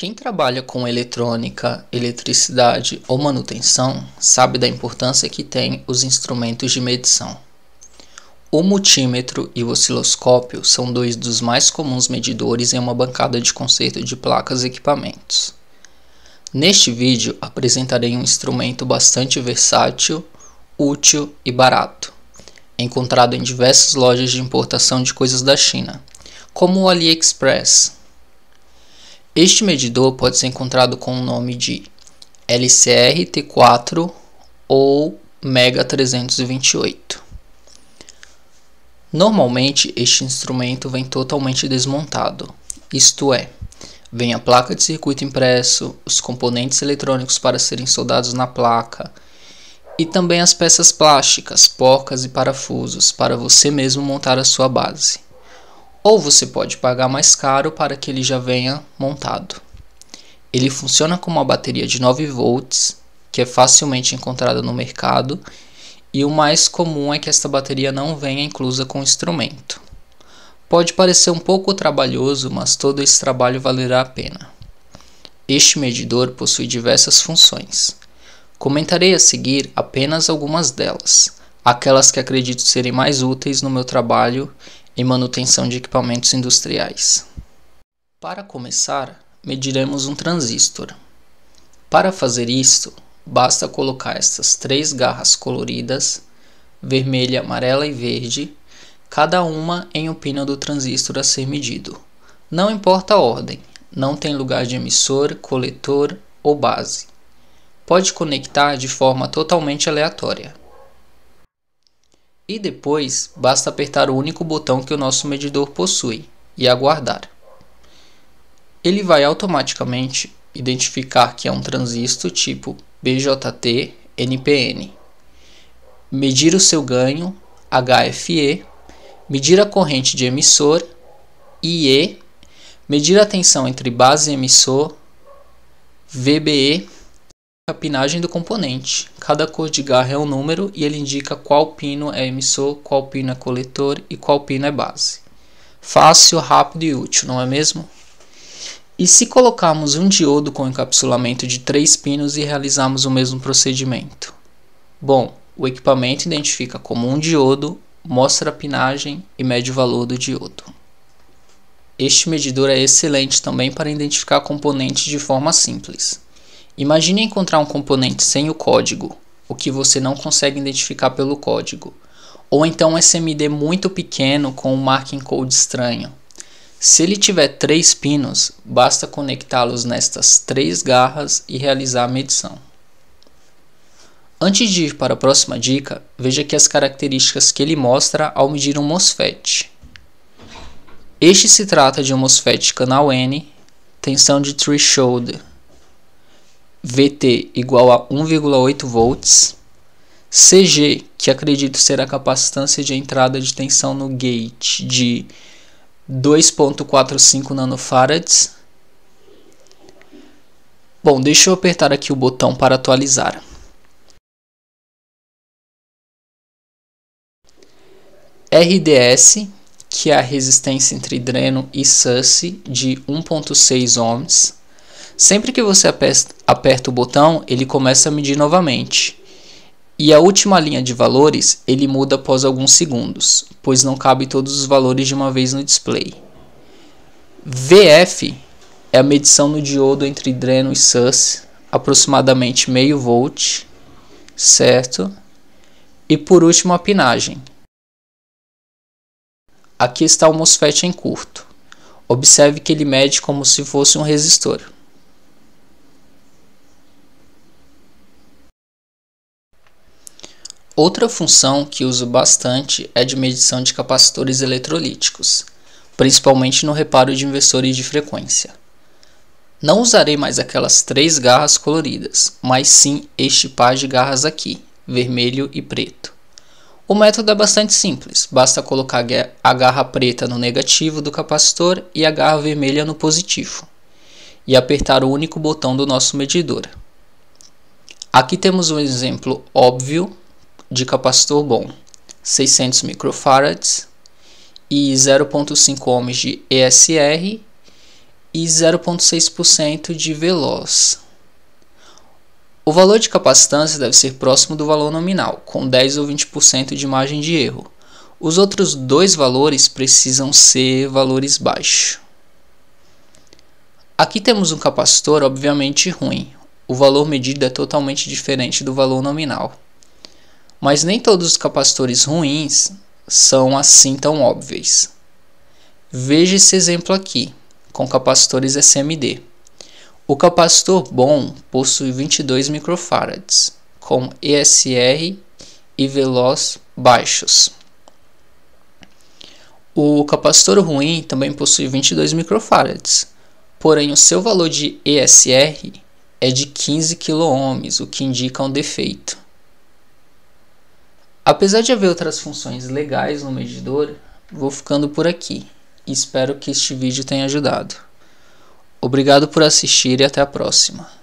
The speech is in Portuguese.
Quem trabalha com eletrônica, eletricidade ou manutenção sabe da importância que tem os instrumentos de medição. O multímetro e o osciloscópio são dois dos mais comuns medidores em uma bancada de conserto de placas e equipamentos. Neste vídeo apresentarei um instrumento bastante versátil, útil e barato, encontrado em diversas lojas de importação de coisas da China, como o AliExpress, este medidor pode ser encontrado com o nome de LCR-T4 ou MEGA328. Normalmente, este instrumento vem totalmente desmontado, isto é, vem a placa de circuito impresso, os componentes eletrônicos para serem soldados na placa e também as peças plásticas, porcas e parafusos para você mesmo montar a sua base ou você pode pagar mais caro para que ele já venha montado. Ele funciona com uma bateria de 9 volts, que é facilmente encontrada no mercado, e o mais comum é que esta bateria não venha inclusa com o instrumento. Pode parecer um pouco trabalhoso, mas todo esse trabalho valerá a pena. Este medidor possui diversas funções. Comentarei a seguir apenas algumas delas, aquelas que acredito serem mais úteis no meu trabalho e manutenção de equipamentos industriais. Para começar, mediremos um transistor. Para fazer isto, basta colocar estas três garras coloridas, vermelha, amarela e verde, cada uma em um pino do transistor a ser medido. Não importa a ordem, não tem lugar de emissor, coletor ou base. Pode conectar de forma totalmente aleatória. E depois, basta apertar o único botão que o nosso medidor possui e aguardar. Ele vai automaticamente identificar que é um transistor tipo BJT NPN, medir o seu ganho HFE, medir a corrente de emissor IE, medir a tensão entre base e emissor VBE a pinagem do componente. Cada cor de garra é um número e ele indica qual pino é emissor, qual pino é coletor e qual pino é base. Fácil, rápido e útil, não é mesmo? E se colocarmos um diodo com encapsulamento de três pinos e realizarmos o mesmo procedimento? Bom, o equipamento identifica como um diodo, mostra a pinagem e mede o valor do diodo. Este medidor é excelente também para identificar componentes de forma simples. Imagine encontrar um componente sem o código, o que você não consegue identificar pelo código, ou então um SMD muito pequeno com um marking code estranho. Se ele tiver três pinos, basta conectá-los nestas três garras e realizar a medição. Antes de ir para a próxima dica, veja aqui as características que ele mostra ao medir um MOSFET. Este se trata de um MOSFET canal N, tensão de threshold VT igual a 1,8 volts, CG, que acredito ser a capacitância de entrada de tensão no gate de 2.45 nanofarads. Bom, deixa eu apertar aqui o botão para atualizar. RDS, que é a resistência entre dreno e susse de 1.6 ohms. Sempre que você aperta o botão, ele começa a medir novamente. E a última linha de valores ele muda após alguns segundos, pois não cabe todos os valores de uma vez no display. VF é a medição no diodo entre dreno e sus, aproximadamente meio volt, certo? E por último a pinagem. Aqui está o MOSFET em curto. Observe que ele mede como se fosse um resistor. Outra função que uso bastante é de medição de capacitores eletrolíticos, principalmente no reparo de inversores de frequência. Não usarei mais aquelas três garras coloridas, mas sim este par de garras aqui, vermelho e preto. O método é bastante simples, basta colocar a garra preta no negativo do capacitor e a garra vermelha no positivo, e apertar o único botão do nosso medidor. Aqui temos um exemplo óbvio de capacitor bom, 600 microfarads e 0,5 ohms de ESR e 0,6% de veloz. O valor de capacitância deve ser próximo do valor nominal, com 10 ou 20% de margem de erro. Os outros dois valores precisam ser valores baixos. Aqui temos um capacitor obviamente ruim. O valor medido é totalmente diferente do valor nominal. Mas nem todos os capacitores ruins são assim tão óbvios. Veja esse exemplo aqui, com capacitores SMD. O capacitor bom possui 22 microfarads, com ESR e veloz baixos. O capacitor ruim também possui 22 microfarads, porém o seu valor de ESR é de 15 kΩ, o que indica um defeito. Apesar de haver outras funções legais no medidor, vou ficando por aqui e espero que este vídeo tenha ajudado. Obrigado por assistir e até a próxima.